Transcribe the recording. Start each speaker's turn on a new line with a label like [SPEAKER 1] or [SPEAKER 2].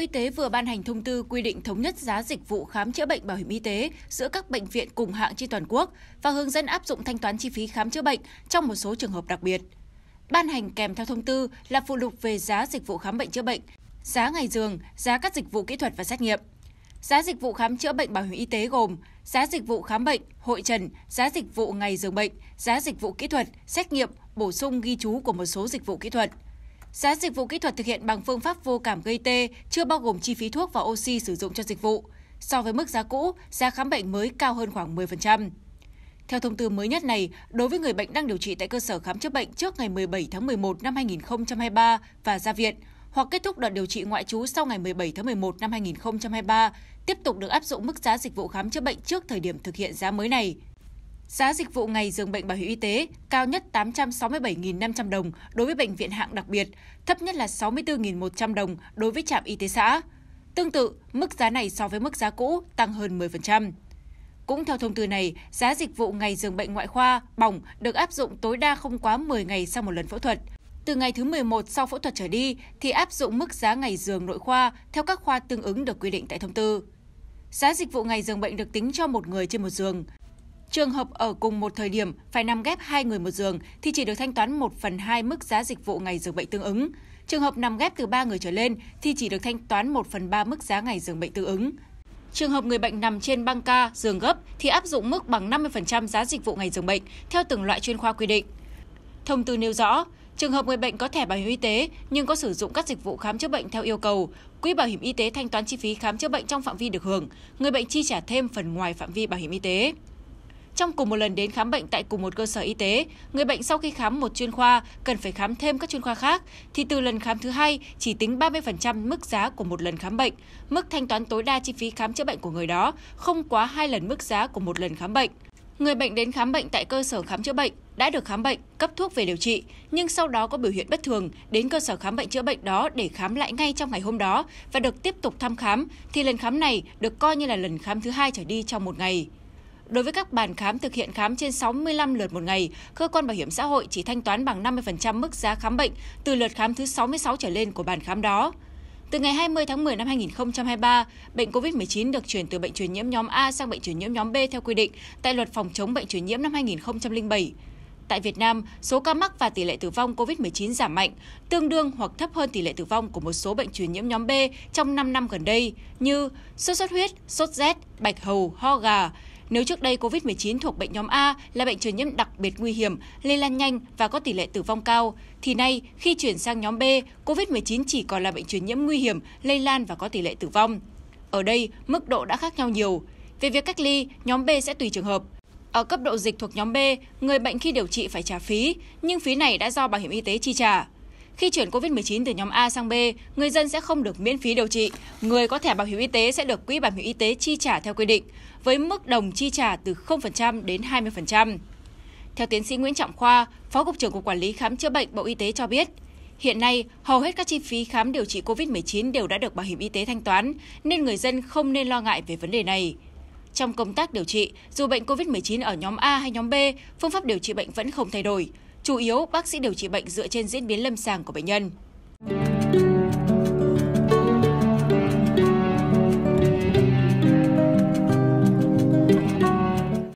[SPEAKER 1] Y tế vừa ban hành thông tư quy định thống nhất giá dịch vụ khám chữa bệnh bảo hiểm y tế giữa các bệnh viện cùng hạng trên toàn quốc và hướng dẫn áp dụng thanh toán chi phí khám chữa bệnh trong một số trường hợp đặc biệt. Ban hành kèm theo thông tư là phụ lục về giá dịch vụ khám bệnh chữa bệnh, giá ngày giường, giá các dịch vụ kỹ thuật và xét nghiệm. Giá dịch vụ khám chữa bệnh bảo hiểm y tế gồm giá dịch vụ khám bệnh, hội trần, giá dịch vụ ngày giường bệnh, giá dịch vụ kỹ thuật, xét nghiệm, bổ sung ghi chú của một số dịch vụ kỹ thuật. Giá dịch vụ kỹ thuật thực hiện bằng phương pháp vô cảm gây tê chưa bao gồm chi phí thuốc và oxy sử dụng cho dịch vụ. So với mức giá cũ, giá khám bệnh mới cao hơn khoảng 10%. Theo thông tư mới nhất này, đối với người bệnh đang điều trị tại cơ sở khám chữa bệnh trước ngày 17 tháng 11 năm 2023 và ra viện, hoặc kết thúc đợt điều trị ngoại trú sau ngày 17 tháng 11 năm 2023, tiếp tục được áp dụng mức giá dịch vụ khám chữa bệnh trước thời điểm thực hiện giá mới này. Giá dịch vụ ngày giường bệnh bảo hiểm y tế cao nhất 867.500 đồng đối với bệnh viện hạng đặc biệt, thấp nhất là 64.100 đồng đối với trạm y tế xã. Tương tự, mức giá này so với mức giá cũ tăng hơn 10%. Cũng theo thông tư này, giá dịch vụ ngày giường bệnh ngoại khoa bỏng được áp dụng tối đa không quá 10 ngày sau một lần phẫu thuật. Từ ngày thứ 11 sau phẫu thuật trở đi thì áp dụng mức giá ngày giường nội khoa theo các khoa tương ứng được quy định tại thông tư. Giá dịch vụ ngày giường bệnh được tính cho một người trên một giường. Trường hợp ở cùng một thời điểm phải nằm ghép hai người một giường thì chỉ được thanh toán 1 phần 2 mức giá dịch vụ ngày giường bệnh tương ứng. Trường hợp nằm ghép từ 3 người trở lên thì chỉ được thanh toán 1 phần 3 mức giá ngày giường bệnh tương ứng. Trường hợp người bệnh nằm trên băng ca, giường gấp thì áp dụng mức bằng 50% giá dịch vụ ngày giường bệnh theo từng loại chuyên khoa quy định. Thông tư nêu rõ, trường hợp người bệnh có thẻ bảo hiểm y tế nhưng có sử dụng các dịch vụ khám chữa bệnh theo yêu cầu, quỹ bảo hiểm y tế thanh toán chi phí khám chữa bệnh trong phạm vi được hưởng, người bệnh chi trả thêm phần ngoài phạm vi bảo hiểm y tế. Trong cùng một lần đến khám bệnh tại cùng một cơ sở y tế, người bệnh sau khi khám một chuyên khoa cần phải khám thêm các chuyên khoa khác, thì từ lần khám thứ hai chỉ tính 30% mức giá của một lần khám bệnh, mức thanh toán tối đa chi phí khám chữa bệnh của người đó không quá hai lần mức giá của một lần khám bệnh. Người bệnh đến khám bệnh tại cơ sở khám chữa bệnh đã được khám bệnh, cấp thuốc về điều trị, nhưng sau đó có biểu hiện bất thường, đến cơ sở khám bệnh chữa bệnh đó để khám lại ngay trong ngày hôm đó và được tiếp tục thăm khám, thì lần khám này được coi như là lần khám thứ hai trở đi trong một ngày. Đối với các bàn khám thực hiện khám trên 65 lượt một ngày, cơ quan bảo hiểm xã hội chỉ thanh toán bằng 50% mức giá khám bệnh từ lượt khám thứ 66 trở lên của bàn khám đó. Từ ngày 20 tháng 10 năm 2023, bệnh COVID-19 được chuyển từ bệnh truyền nhiễm nhóm A sang bệnh truyền nhiễm nhóm B theo quy định tại Luật phòng chống bệnh truyền nhiễm năm 2007. Tại Việt Nam, số ca mắc và tỷ lệ tử vong COVID-19 giảm mạnh, tương đương hoặc thấp hơn tỷ lệ tử vong của một số bệnh truyền nhiễm nhóm B trong 5 năm gần đây như sốt xuất huyết, sốt rét, bạch hầu, ho gà, nếu trước đây COVID-19 thuộc bệnh nhóm A là bệnh truyền nhiễm đặc biệt nguy hiểm, lây lan nhanh và có tỷ lệ tử vong cao, thì nay khi chuyển sang nhóm B, COVID-19 chỉ còn là bệnh truyền nhiễm nguy hiểm, lây lan và có tỷ lệ tử vong. Ở đây, mức độ đã khác nhau nhiều. Về việc cách ly, nhóm B sẽ tùy trường hợp. Ở cấp độ dịch thuộc nhóm B, người bệnh khi điều trị phải trả phí, nhưng phí này đã do Bảo hiểm y tế chi trả. Khi chuyển COVID-19 từ nhóm A sang B, người dân sẽ không được miễn phí điều trị. Người có thẻ bảo hiểm y tế sẽ được quỹ bảo hiểm y tế chi trả theo quy định, với mức đồng chi trả từ 0% đến 20%. Theo tiến sĩ Nguyễn Trọng Khoa, Phó Cục trưởng Cục Quản lý Khám chữa bệnh Bộ Y tế cho biết, Hiện nay, hầu hết các chi phí khám điều trị COVID-19 đều đã được Bảo hiểm y tế thanh toán, nên người dân không nên lo ngại về vấn đề này. Trong công tác điều trị, dù bệnh COVID-19 ở nhóm A hay nhóm B, phương pháp điều trị bệnh vẫn không thay đổi. Chủ yếu, bác sĩ điều trị bệnh dựa trên diễn biến lâm sàng của bệnh nhân.